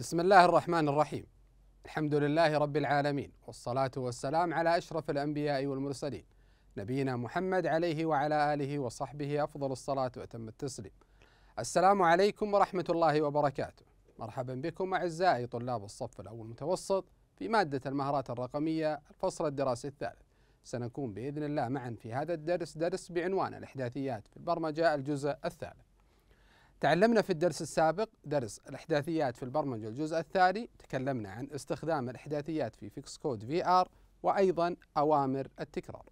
بسم الله الرحمن الرحيم الحمد لله رب العالمين والصلاة والسلام على أشرف الأنبياء والمرسلين نبينا محمد عليه وعلى آله وصحبه أفضل الصلاة وأتم التسليم السلام عليكم ورحمة الله وبركاته مرحبا بكم أعزائي طلاب الصف الأول المتوسط في مادة المهارات الرقمية الفصل الدراسي الثالث سنكون بإذن الله معا في هذا الدرس درس بعنوان الإحداثيات في البرمجة الجزء الثالث تعلمنا في الدرس السابق درس الإحداثيات في البرمجة الجزء الثاني تكلمنا عن استخدام الإحداثيات في فيكس كود في آر وأيضا أوامر التكرار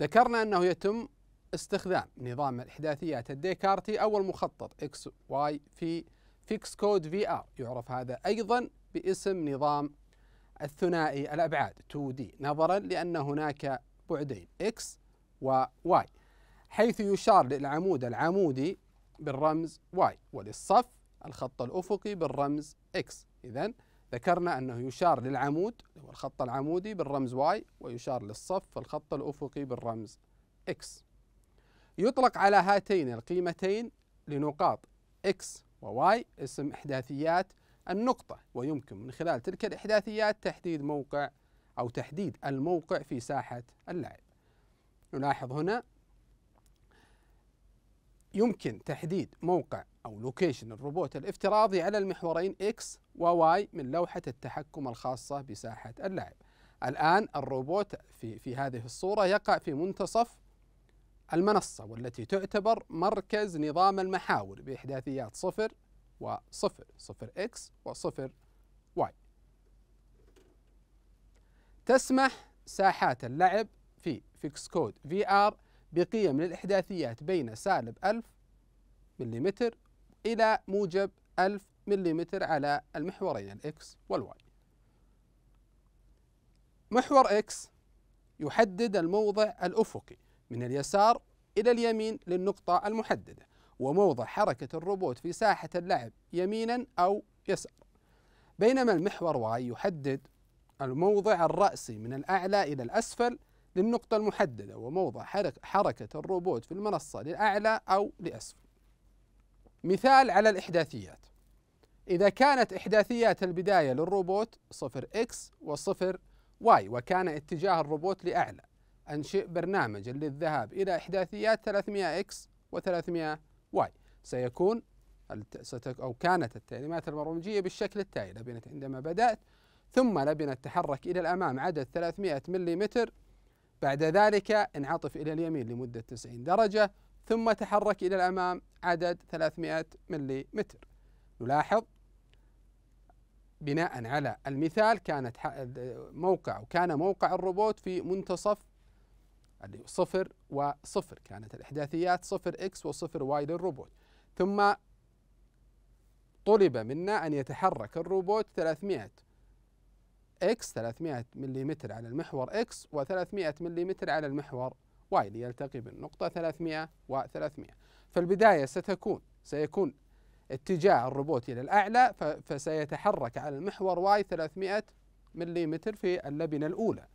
ذكرنا أنه يتم استخدام نظام الإحداثيات الديكارتي أو المخطط إكس واي في فيكس كود في آر يعرف هذا أيضا باسم نظام الثنائي الأبعاد 2 دي نظرا لأن هناك بعدين إكس وواي حيث يشار للعمود العمودي بالرمز Y وللصف الخط الأفقي بالرمز X إذا ذكرنا أنه يشار للعمود والخط الخط العمودي بالرمز Y ويشار للصف الخط الأفقي بالرمز X يطلق على هاتين القيمتين لنقاط X و Y اسم إحداثيات النقطة ويمكن من خلال تلك الإحداثيات تحديد موقع أو تحديد الموقع في ساحة اللعب نلاحظ هنا يمكن تحديد موقع أو لوكيشن الروبوت الافتراضي على المحورين X و Y من لوحة التحكم الخاصة بساحة اللعب الآن الروبوت في, في هذه الصورة يقع في منتصف المنصة والتي تعتبر مركز نظام المحاور بإحداثيات صفر وصفر صفر X وصفر Y تسمح ساحات اللعب في فيكس كود VR بقيم للإحداثيات بين سالب 1000 ملم إلى موجب 1000 ملم على المحورين الإكس Y محور X يحدد الموضع الأفقي من اليسار إلى اليمين للنقطة المحددة وموضع حركة الروبوت في ساحة اللعب يمينا أو يسار بينما المحور Y يحدد الموضع الرأسي من الأعلى إلى الأسفل للنقطة المحددة وموضع حركة الروبوت في المنصة لأعلى أو لأسفل مثال على الإحداثيات إذا كانت إحداثيات البداية للروبوت صفر إكس وصفر واي وكان اتجاه الروبوت لأعلى أنشئ برنامجا للذهاب إلى إحداثيات 300 إكس و300 واي سيكون أو كانت التعليمات البرمجية بالشكل التالي لبنت عندما بدأت ثم لبنت تحرك إلى الأمام عدد 300 ملم بعد ذلك انعطف إلى اليمين لمدة 90 درجة ثم تحرك إلى الأمام عدد 300 ملي متر نلاحظ بناء على المثال كانت موقع وكان موقع الروبوت في منتصف اللي صفر وصفر كانت الإحداثيات صفر إكس وصفر واي للروبوت ثم طلب منا أن يتحرك الروبوت 300 اكس 300 ملم على المحور اكس و300 ملم على المحور واي ليلتقي بالنقطة 300 و300 فالبداية ستكون سيكون اتجاه الروبوت إلى الأعلى فسيتحرك على المحور واي 300 ملم في اللبنة الأولى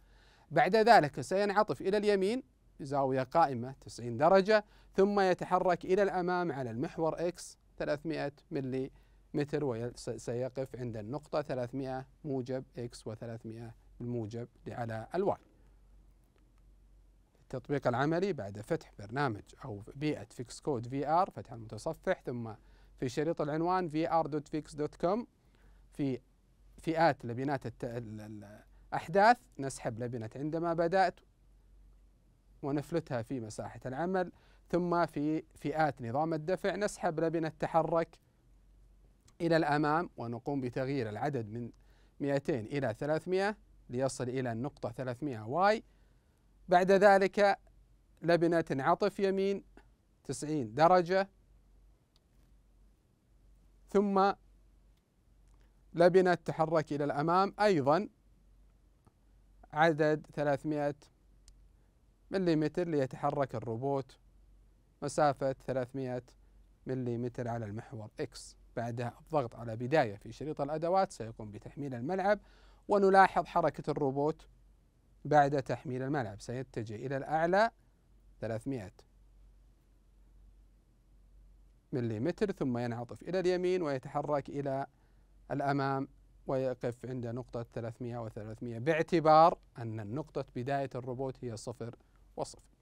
بعد ذلك سينعطف إلى اليمين بزاوية قائمة 90 درجة ثم يتحرك إلى الأمام على المحور إكس 300 ملم متر وسيقف عند النقطة 300 موجب إكس و300 الموجب على الواي التطبيق العملي بعد فتح برنامج أو بيئة فيكس كود في آر فتح المتصفح ثم في شريط العنوان vr.fix.com في فئات لبنات الأحداث نسحب لبنة عندما بدأت ونفلتها في مساحة العمل ثم في فئات نظام الدفع نسحب لبنة تحرك إلى الأمام ونقوم بتغيير العدد من 200 إلى 300 ليصل إلى النقطة 300 واي بعد ذلك لبنة تنعطف يمين 90 درجة ثم لبنة تحرك إلى الأمام أيضا عدد 300 مليمتر ليتحرك الروبوت مسافة 300 مليمتر على المحور X بعد الضغط على بداية في شريط الأدوات سيقوم بتحميل الملعب ونلاحظ حركة الروبوت بعد تحميل الملعب سيتجه إلى الأعلى 300 مليمتر ثم ينعطف إلى اليمين ويتحرك إلى الأمام ويقف عند نقطة 300 و300 باعتبار أن نقطة بداية الروبوت هي صفر وصفر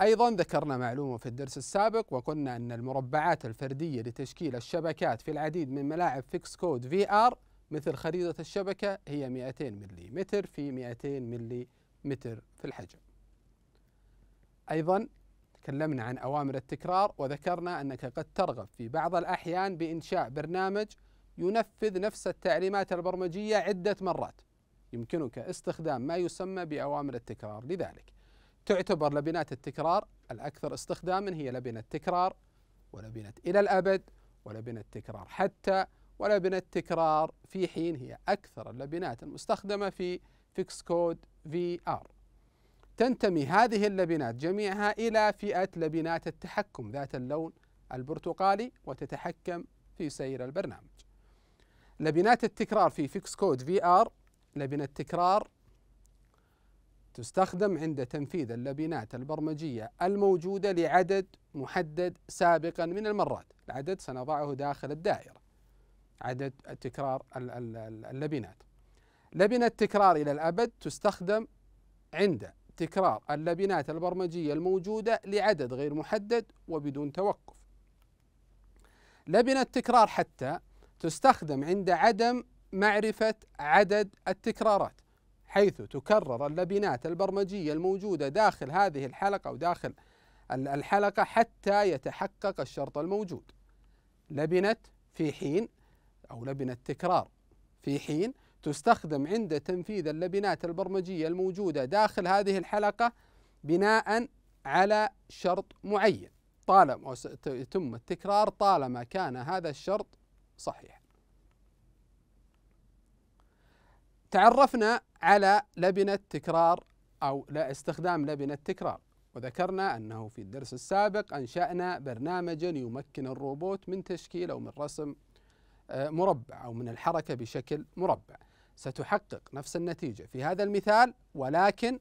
أيضا ذكرنا معلومة في الدرس السابق وقلنا أن المربعات الفردية لتشكيل الشبكات في العديد من ملاعب فيكس كود في آر مثل خريطة الشبكة هي 200 ملي متر في 200 ملي متر في الحجم أيضا تكلمنا عن أوامر التكرار وذكرنا أنك قد ترغب في بعض الأحيان بإنشاء برنامج ينفذ نفس التعليمات البرمجية عدة مرات يمكنك استخدام ما يسمى بأوامر التكرار لذلك تعتبر لبنات التكرار الأكثر استخداما هي لبنة تكرار ولبنة إلى الأبد ولبنة تكرار حتى ولبنة تكرار في حين هي أكثر اللبنات المستخدمة في فيكس كود في آر تنتمي هذه اللبنات جميعها إلى فئة لبنات التحكم ذات اللون البرتقالي وتتحكم في سير البرنامج لبنات التكرار في فيكس كود في آر لبنة تكرار تستخدم عند تنفيذ اللبنات البرمجية الموجودة لعدد محدد سابقا من المرات العدد سنضعه داخل الدائرة عدد تكرار اللبنات لبنة تكرار إلى الأبد تستخدم عند تكرار اللبنات البرمجية الموجودة لعدد غير محدد وبدون توقف لبنة تكرار حتى تستخدم عند عدم معرفة عدد التكرارات حيث تكرر اللبنات البرمجية الموجودة داخل هذه الحلقة أو داخل الحلقة حتى يتحقق الشرط الموجود لبنة في حين أو لبنة تكرار في حين تستخدم عند تنفيذ اللبنات البرمجية الموجودة داخل هذه الحلقة بناء على شرط معين طالما يتم التكرار طالما كان هذا الشرط صحيحا تعرفنا على لبنة تكرار أو لا استخدام لبنة تكرار وذكرنا أنه في الدرس السابق أنشأنا برنامجا يمكن الروبوت من تشكيل أو من رسم آه، مربع أو من الحركة بشكل مربع ستحقق نفس النتيجة في هذا المثال ولكن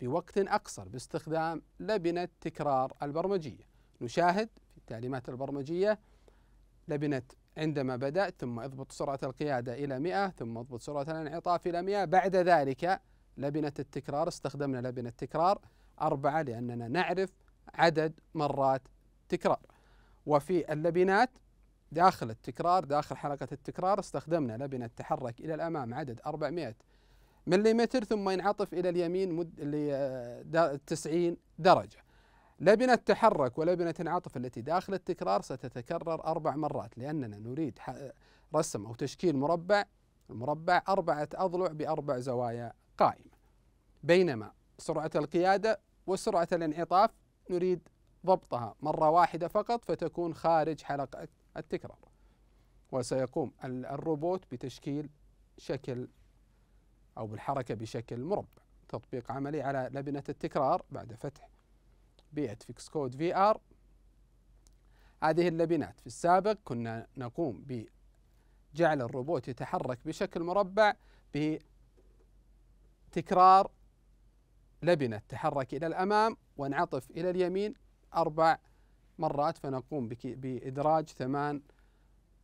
بوقت أقصر باستخدام لبنة تكرار البرمجية نشاهد في التعليمات البرمجية لبنة عندما بدأت ثم اضبط سرعة القيادة إلى 100 ثم اضبط سرعة الانعطاف إلى 100 بعد ذلك لبنة التكرار استخدمنا لبنة التكرار أربعة لأننا نعرف عدد مرات تكرار وفي اللبنات داخل التكرار داخل حلقة التكرار استخدمنا لبنة تحرك إلى الأمام عدد 400 مليمتر ثم ينعطف إلى اليمين مد... 90 آه، درجة لبنة تحرك ولبنة انعطف التي داخل التكرار ستتكرر أربع مرات لأننا نريد رسم أو تشكيل مربع المربع أربعة أضلع بأربع زوايا قائمة بينما سرعة القيادة وسرعة الانعطاف نريد ضبطها مرة واحدة فقط فتكون خارج حلقة التكرار وسيقوم الروبوت بتشكيل شكل أو بالحركة بشكل مربع تطبيق عملي على لبنة التكرار بعد فتح بيئة فيكس كود في ار هذه اللبنات في السابق كنا نقوم بجعل الروبوت يتحرك بشكل مربع بتكرار لبنة تحرك إلى الأمام وانعطف إلى اليمين أربع مرات فنقوم بإدراج ثمان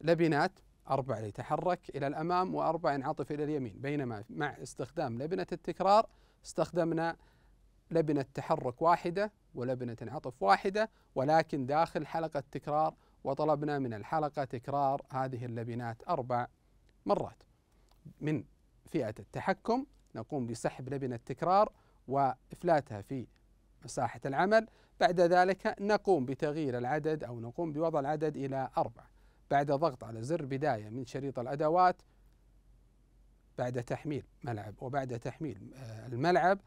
لبنات أربع ليتحرك إلى الأمام وأربع ينعطف إلى اليمين بينما مع استخدام لبنة التكرار استخدمنا لبنة تحرك واحدة ولبنة انعطف واحدة ولكن داخل حلقة تكرار وطلبنا من الحلقة تكرار هذه اللبنات أربع مرات من فئة التحكم نقوم بسحب لبنة تكرار وإفلاتها في مساحة العمل بعد ذلك نقوم بتغيير العدد أو نقوم بوضع العدد إلى أربع بعد ضغط على زر بداية من شريط الأدوات بعد تحميل ملعب وبعد تحميل آه، الملعب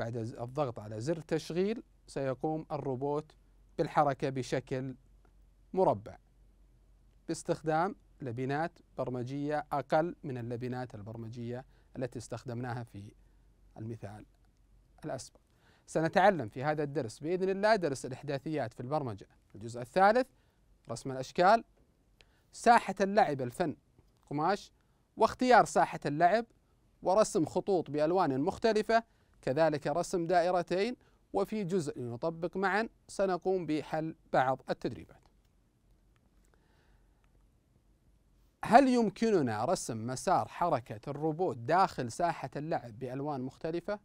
بعد الضغط على زر تشغيل سيقوم الروبوت بالحركة بشكل مربع باستخدام لبنات برمجية أقل من اللبنات البرمجية التي استخدمناها في المثال الأسبق سنتعلم في هذا الدرس بإذن الله درس الإحداثيات في البرمجة الجزء الثالث رسم الأشكال ساحة اللعب الفن قماش واختيار ساحة اللعب ورسم خطوط بألوان مختلفة كذلك رسم دائرتين وفي جزء نطبق معا سنقوم بحل بعض التدريبات هل يمكننا رسم مسار حركة الروبوت داخل ساحة اللعب بألوان مختلفة؟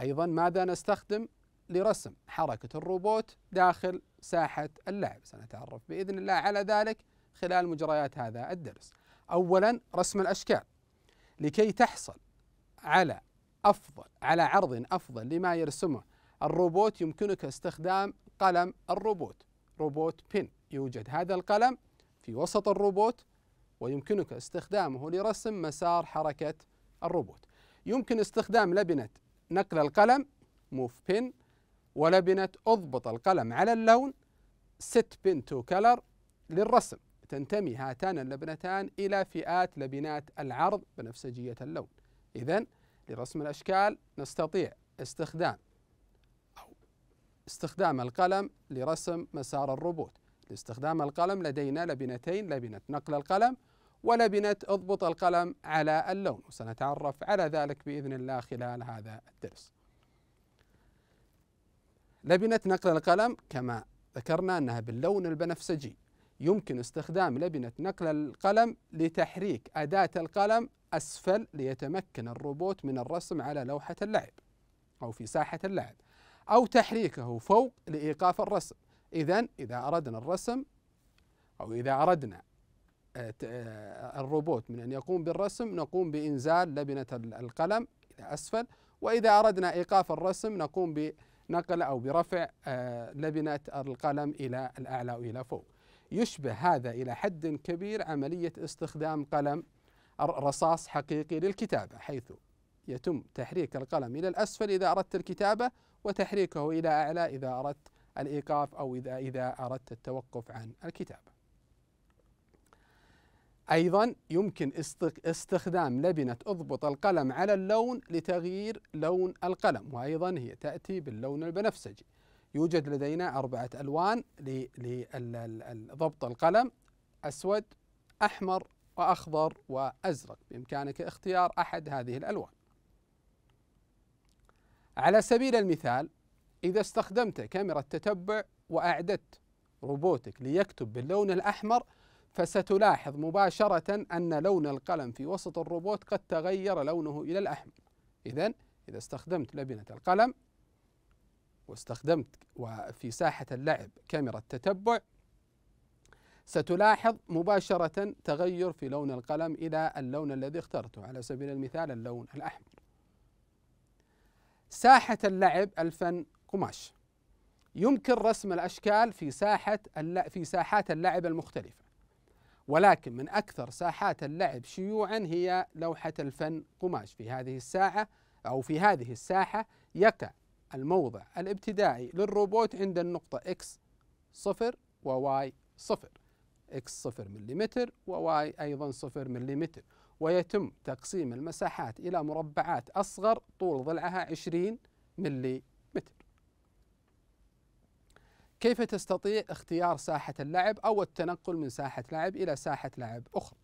أيضا ماذا نستخدم لرسم حركة الروبوت داخل ساحة اللعب سنتعرف بإذن الله على ذلك خلال مجريات هذا الدرس أولا رسم الأشكال لكي تحصل على أفضل على عرض أفضل لما يرسمه الروبوت يمكنك استخدام قلم الروبوت روبوت بن يوجد هذا القلم في وسط الروبوت ويمكنك استخدامه لرسم مسار حركة الروبوت يمكن استخدام لبنة نقل القلم موف بن ولبنة اضبط القلم على اللون ست بن تو كلر للرسم تنتمي هاتان اللبنتان إلى فئات لبنات العرض بنفسجية اللون إذا لرسم الأشكال نستطيع استخدام أو استخدام القلم لرسم مسار الروبوت لاستخدام القلم لدينا لبنتين لبنة نقل القلم ولبنة اضبط القلم على اللون وسنتعرف على ذلك بإذن الله خلال هذا الدرس لبنة نقل القلم كما ذكرنا أنها باللون البنفسجي يمكن استخدام لبنة نقل القلم لتحريك أداة القلم أسفل ليتمكن الروبوت من الرسم على لوحة اللعب أو في ساحة اللعب أو تحريكه فوق لإيقاف الرسم إذا إذا أردنا الرسم أو إذا أردنا آه، آه، الروبوت من أن يقوم بالرسم نقوم بإنزال لبنة القلم إلى أسفل وإذا أردنا إيقاف الرسم نقوم بنقل أو برفع آه، لبنة القلم إلى الأعلى وإلى فوق يشبه هذا إلى حد كبير عملية استخدام قلم رصاص حقيقي للكتابة حيث يتم تحريك القلم إلى الأسفل إذا أردت الكتابة وتحريكه إلى أعلى إذا أردت الإيقاف أو إذا إذا أردت التوقف عن الكتابة. أيضا يمكن استخدام لبنة اضبط القلم على اللون لتغيير لون القلم وأيضا هي تأتي باللون البنفسجي. يوجد لدينا أربعة ألوان لضبط القلم أسود أحمر وأخضر وأزرق بإمكانك اختيار أحد هذه الألوان على سبيل المثال إذا استخدمت كاميرا تتبع وأعددت روبوتك ليكتب باللون الأحمر فستلاحظ مباشرة أن لون القلم في وسط الروبوت قد تغير لونه إلى الأحمر إذا إذا استخدمت لبنة القلم واستخدمت وفي ساحة اللعب كاميرا التتبع ستلاحظ مباشرة تغير في لون القلم إلى اللون الذي اخترته على سبيل المثال اللون الأحمر ساحة اللعب الفن قماش يمكن رسم الأشكال في ساحة في ساحات اللعب المختلفة ولكن من أكثر ساحات اللعب شيوعا هي لوحة الفن قماش في هذه الساعة أو في هذه الساحة يقع الموضع الابتدائي للروبوت عند النقطة X صفر وواي صفر اكس 0 ملم وواي ايضا 0 ملم ويتم تقسيم المساحات الى مربعات اصغر طول ضلعها 20 ملم كيف تستطيع اختيار ساحة اللعب أو التنقل من ساحة لعب إلى ساحة لعب أخرى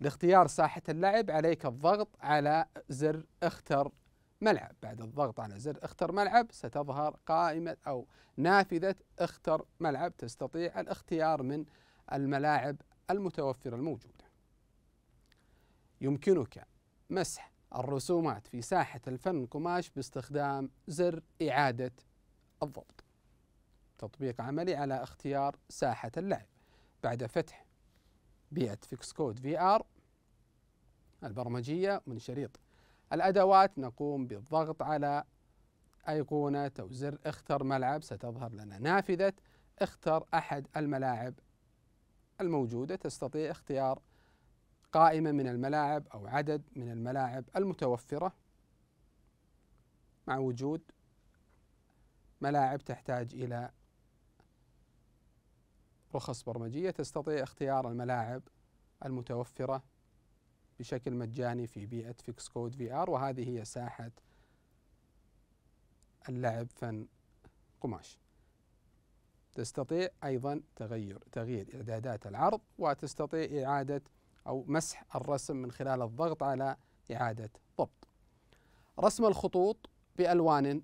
لاختيار ساحة اللعب عليك الضغط على زر اختر ملعب بعد الضغط على زر اختر ملعب ستظهر قائمة أو نافذة اختر ملعب تستطيع الاختيار من الملاعب المتوفرة الموجودة يمكنك مسح الرسومات في ساحة الفن قماش باستخدام زر إعادة الضبط تطبيق عملي على اختيار ساحة اللعب بعد فتح بيئة فيكس كود في آر البرمجية من شريط الأدوات نقوم بالضغط على أيقونة أو زر اختر ملعب ستظهر لنا نافذة اختر أحد الملاعب الموجودة تستطيع اختيار قائمة من الملاعب أو عدد من الملاعب المتوفرة مع وجود ملاعب تحتاج إلى رخص برمجية تستطيع اختيار الملاعب المتوفرة بشكل مجاني في بيئة فيكس كود في آر وهذه هي ساحة اللعب فن قماش تستطيع أيضا تغير تغيير إعدادات العرض وتستطيع إعادة أو مسح الرسم من خلال الضغط على إعادة ضبط رسم الخطوط بألوان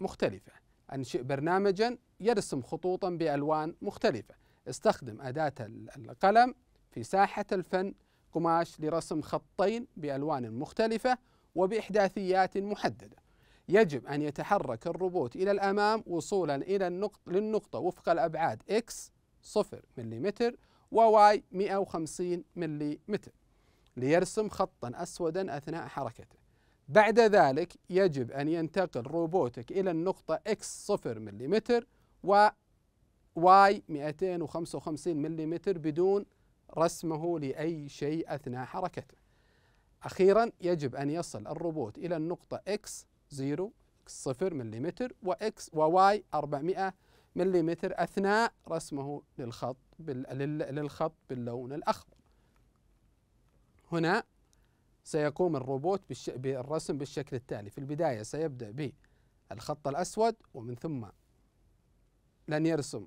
مختلفة أنشئ برنامجا يرسم خطوطا بألوان مختلفة استخدم أداة القلم في ساحة الفن قماش لرسم خطين بألوان مختلفة وبإحداثيات محددة يجب أن يتحرك الروبوت إلى الأمام وصولا إلى النقطة للنقطة وفق الأبعاد X 0 ملم وواي 150 ملم ليرسم خطا أسودا أثناء حركته بعد ذلك يجب أن ينتقل روبوتك إلى النقطة X 0 ملم و 255 ملم بدون رسمه لأي شيء أثناء حركته أخيرا يجب أن يصل الروبوت إلى النقطة X 0 صفر مليمتر وإكس وواي 400 مليمتر أثناء رسمه للخط بال... للخط باللون الأخضر هنا سيقوم الروبوت بالش... بالرسم بالشكل التالي في البداية سيبدأ بالخط الأسود ومن ثم لن يرسم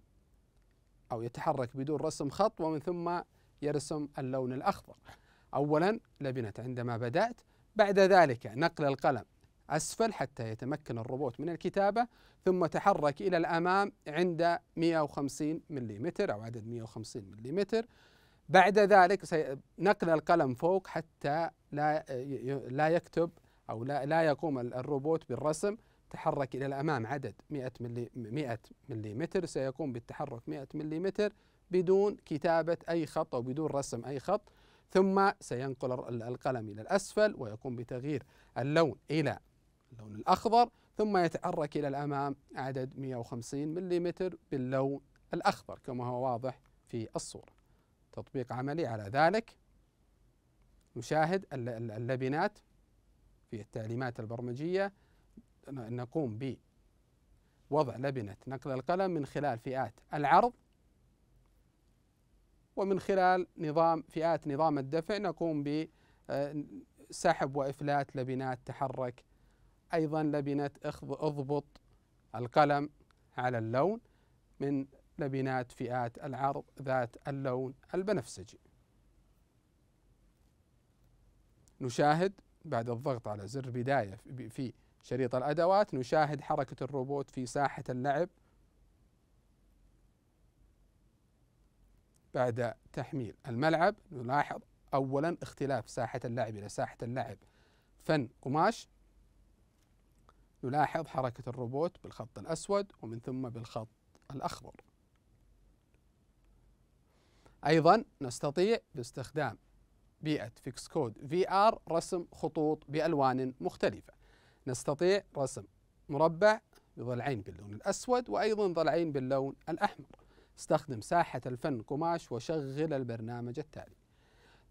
أو يتحرك بدون رسم خط ومن ثم يرسم اللون الأخضر أولا لبنت عندما بدأت بعد ذلك نقل القلم أسفل حتى يتمكن الروبوت من الكتابة ثم تحرك إلى الأمام عند 150 ملم أو عدد 150 ملم بعد ذلك نقل القلم فوق حتى لا لا يكتب أو لا لا يقوم الروبوت بالرسم تحرك إلى الأمام عدد 100 100 ملم سيقوم بالتحرك 100 ملم بدون كتابة أي خط أو بدون رسم أي خط ثم سينقل القلم إلى الأسفل ويقوم بتغيير اللون إلى اللون الأخضر ثم يتحرك إلى الأمام عدد 150 ملم باللون الأخضر كما هو واضح في الصورة تطبيق عملي على ذلك نشاهد اللبنات في التعليمات البرمجية نقوم بوضع لبنة نقل القلم من خلال فئات العرض ومن خلال نظام فئات نظام الدفع نقوم بسحب آه، وإفلات لبنات تحرك أيضا لبنة اضبط القلم على اللون من لبنات فئات العرض ذات اللون البنفسجي نشاهد بعد الضغط على زر بداية في شريط الأدوات نشاهد حركة الروبوت في ساحة اللعب بعد تحميل الملعب نلاحظ أولا اختلاف ساحة اللعب إلى ساحة اللعب فن قماش نلاحظ حركة الروبوت بالخط الأسود ومن ثم بالخط الأخضر أيضا نستطيع باستخدام بيئة فيكس كود في آر رسم خطوط بألوان مختلفة نستطيع رسم مربع بضلعين باللون الأسود وأيضا ضلعين باللون الأحمر استخدم ساحة الفن قماش وشغل البرنامج التالي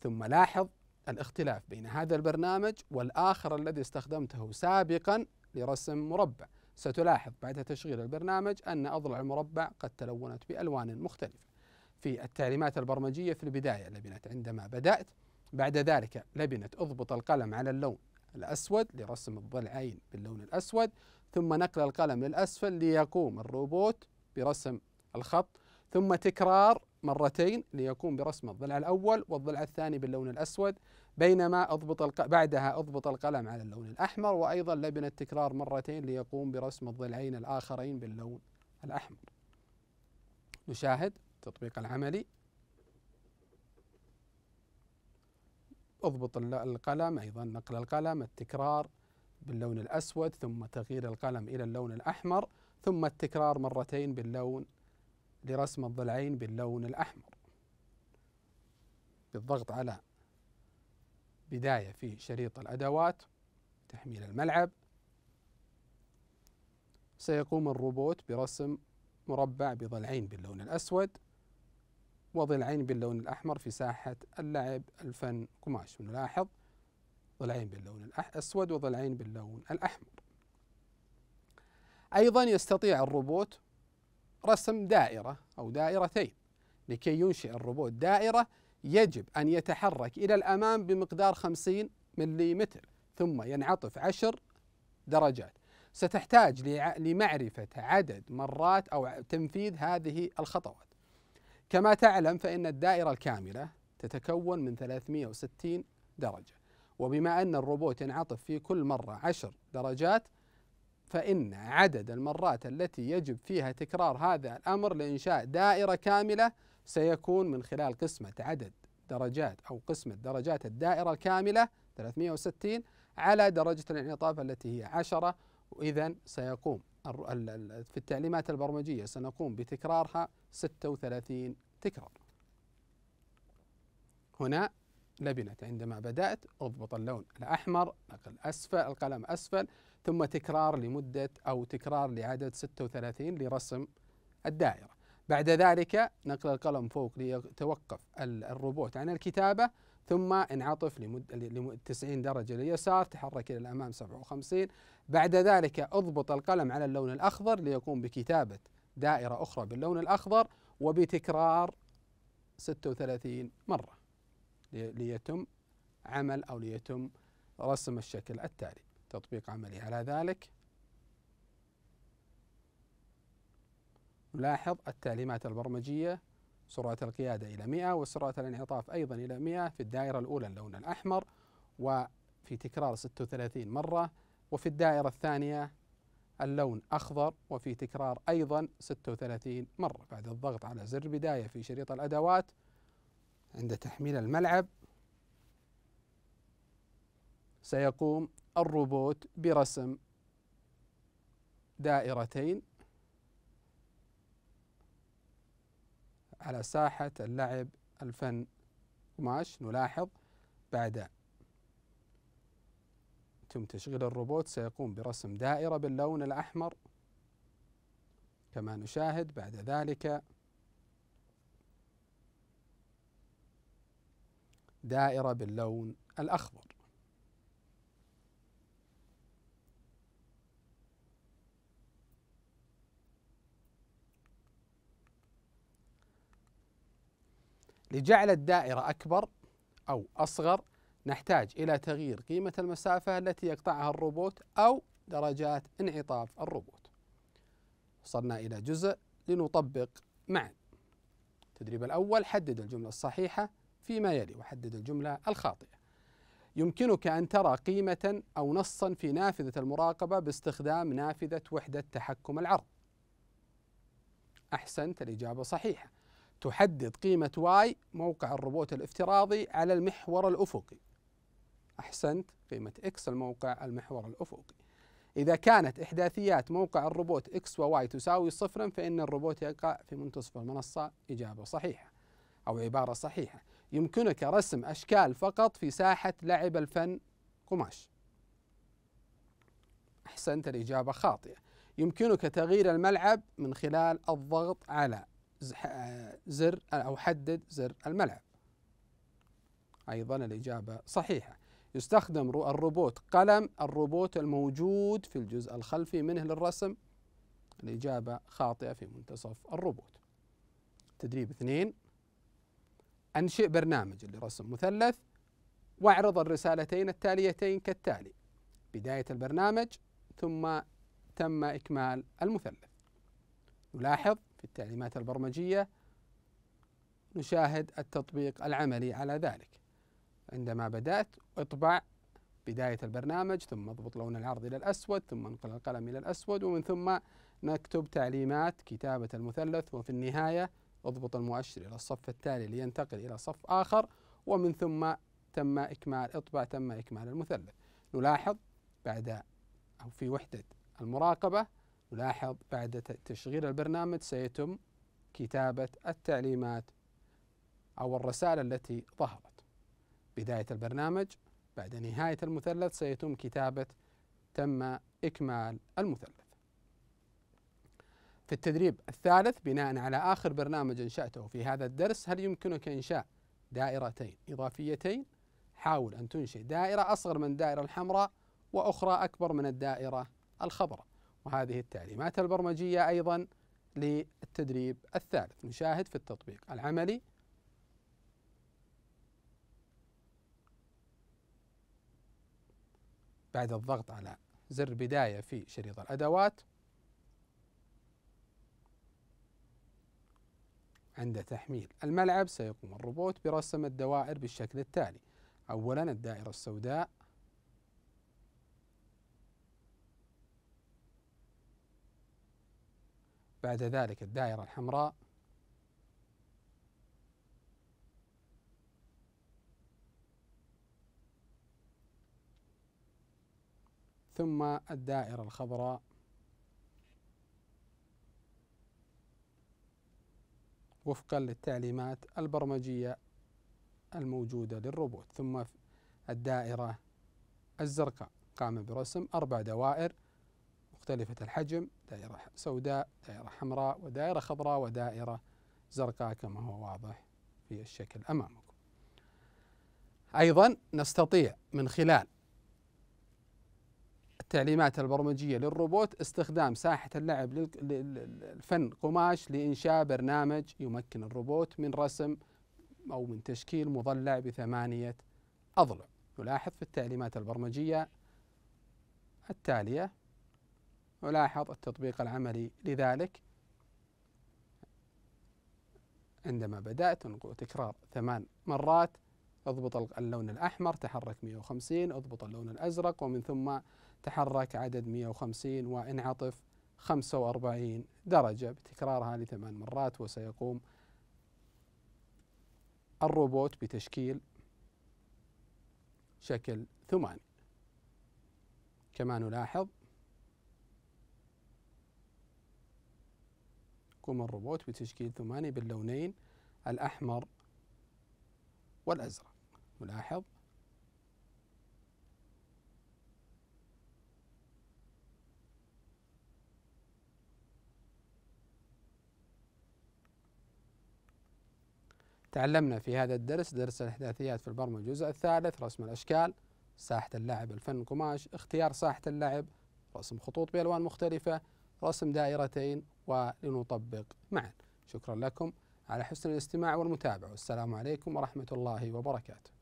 ثم لاحظ الاختلاف بين هذا البرنامج والآخر الذي استخدمته سابقا لرسم مربع ستلاحظ بعد تشغيل البرنامج أن أضلع المربع قد تلونت بألوان مختلفة في التعليمات البرمجية في البداية لبنت عندما بدأت بعد ذلك لبنت اضبط القلم على اللون الأسود لرسم الضلعين باللون الأسود ثم نقل القلم للأسفل ليقوم الروبوت برسم الخط ثم تكرار مرتين ليكون برسم الضلع الأول والضلع الثاني باللون الأسود بينما أضبط الق... بعدها أضبط القلم على اللون الأحمر وأيضا لبن التكرار مرتين ليقوم برسم الضلعين الآخرين باللون الأحمر نشاهد التطبيق العملي اضبط القلم أيضا نقل القلم التكرار باللون الأسود ثم تغيير القلم إلى اللون الأحمر ثم التكرار مرتين باللون لرسم الضلعين باللون الأحمر بالضغط على بداية في شريط الأدوات تحميل الملعب سيقوم الروبوت برسم مربع بضلعين باللون الأسود وضلعين باللون الأحمر في ساحة اللعب الفن قماش نلاحظ ضلعين باللون الأسود وضلعين باللون الأحمر أيضا يستطيع الروبوت رسم دائرة أو دائرتين لكي ينشئ الروبوت دائرة يجب أن يتحرك إلى الأمام بمقدار 50 ملم ثم ينعطف 10 درجات ستحتاج لمعرفة عدد مرات أو تنفيذ هذه الخطوات كما تعلم فإن الدائرة الكاملة تتكون من 360 درجة وبما أن الروبوت ينعطف في كل مرة 10 درجات فإن عدد المرات التي يجب فيها تكرار هذا الأمر لإنشاء دائرة كاملة سيكون من خلال قسمة عدد درجات أو قسمة درجات الدائرة الكاملة 360 على درجة الانعطاف التي هي 10 وإذا سيقوم في التعليمات البرمجية سنقوم بتكرارها 36 تكرار هنا لبنت عندما بدأت أضبط اللون الأحمر نقل أسفل القلم أسفل ثم تكرار لمدة أو تكرار لعدد 36 لرسم الدائرة بعد ذلك نقل القلم فوق ليتوقف الروبوت عن الكتابة ثم انعطف لمدة 90 درجة لليسار تحرك إلى الأمام 57 بعد ذلك اضبط القلم على اللون الأخضر ليقوم بكتابة دائرة أخرى باللون الأخضر وبتكرار 36 مرة ليتم عمل أو ليتم رسم الشكل التالي تطبيق عملي على ذلك نلاحظ التعليمات البرمجية سرعة القيادة إلى 100 وسرعة الانعطاف أيضا إلى 100 في الدائرة الأولى اللون الأحمر وفي تكرار 36 مرة وفي الدائرة الثانية اللون أخضر وفي تكرار أيضا 36 مرة بعد الضغط على زر بداية في شريط الأدوات عند تحميل الملعب سيقوم الروبوت برسم دائرتين على ساحة اللعب الفن قماش نلاحظ بعد تم تشغيل الروبوت سيقوم برسم دائرة باللون الأحمر كما نشاهد بعد ذلك دائرة باللون الأخضر لجعل الدائرة أكبر أو أصغر نحتاج إلى تغيير قيمة المسافة التي يقطعها الروبوت أو درجات انعطاف الروبوت وصلنا إلى جزء لنطبق معا التدريب الأول حدد الجملة الصحيحة فيما يلي وحدد الجملة الخاطئة يمكنك أن ترى قيمة أو نصا في نافذة المراقبة باستخدام نافذة وحدة تحكم العرض أحسنت الإجابة صحيحة تحدد قيمة واي موقع الروبوت الافتراضي على المحور الأفقي أحسنت قيمة إكس الموقع المحور الأفقي إذا كانت إحداثيات موقع الروبوت إكس وواي تساوي صفرا فإن الروبوت يقع في منتصف المنصة إجابة صحيحة أو عبارة صحيحة يمكنك رسم أشكال فقط في ساحة لعب الفن قماش أحسنت الإجابة خاطئة يمكنك تغيير الملعب من خلال الضغط على زر أو حدد زر الملعب أيضا الإجابة صحيحة يستخدم الروبوت قلم الروبوت الموجود في الجزء الخلفي منه للرسم الإجابة خاطئة في منتصف الروبوت تدريب اثنين أنشئ برنامج لرسم مثلث واعرض الرسالتين التاليتين كالتالي بداية البرنامج ثم تم إكمال المثلث نلاحظ في التعليمات البرمجية نشاهد التطبيق العملي على ذلك عندما بدأت اطبع بداية البرنامج ثم اضبط لون العرض إلى الأسود ثم انقل القلم إلى الأسود ومن ثم نكتب تعليمات كتابة المثلث وفي النهاية اضبط المؤشر إلى الصف التالي لينتقل إلى صف آخر ومن ثم تم إكمال اطبع تم إكمال المثلث نلاحظ بعد أو في وحدة المراقبة نلاحظ بعد تشغيل البرنامج سيتم كتابة التعليمات أو الرسالة التي ظهرت بداية البرنامج بعد نهاية المثلث سيتم كتابة تم إكمال المثلث في التدريب الثالث بناء على آخر برنامج أنشأته في هذا الدرس هل يمكنك إنشاء دائرتين إضافيتين حاول أن تنشئ دائرة أصغر من الدائرة الحمراء وأخرى أكبر من الدائرة الخضراء وهذه التعليمات البرمجية أيضا للتدريب الثالث نشاهد في التطبيق العملي بعد الضغط على زر بداية في شريط الأدوات عند تحميل الملعب سيقوم الروبوت برسم الدوائر بالشكل التالي أولا الدائرة السوداء بعد ذلك الدائرة الحمراء ثم الدائرة الخضراء وفقا للتعليمات البرمجية الموجودة للروبوت ثم الدائرة الزرقاء قام برسم أربع دوائر مختلفة الحجم دائرة سوداء دائرة حمراء ودائرة خضراء ودائرة زرقاء كما هو واضح في الشكل أمامكم أيضا نستطيع من خلال التعليمات البرمجية للروبوت استخدام ساحة اللعب للفن قماش لإنشاء برنامج يمكن الروبوت من رسم أو من تشكيل مضلع بثمانية أضلع نلاحظ في التعليمات البرمجية التالية نلاحظ التطبيق العملي لذلك عندما بدأت تكرار ثمان مرات اضبط اللون الأحمر تحرك 150 اضبط اللون الأزرق ومن ثم تحرك عدد 150 وانعطف 45 درجة بتكرارها لثمان مرات وسيقوم الروبوت بتشكيل شكل ثماني كما نلاحظ يقوم الروبوت بتشكيل ثماني باللونين الأحمر والأزرق نلاحظ تعلمنا في هذا الدرس درس الإحداثيات في البرمجة الجزء الثالث رسم الأشكال ساحة اللعب الفن القماش اختيار ساحة اللعب رسم خطوط بألوان مختلفة رسم دائرتين ولنطبق معا شكرا لكم على حسن الاستماع والمتابعة والسلام عليكم ورحمة الله وبركاته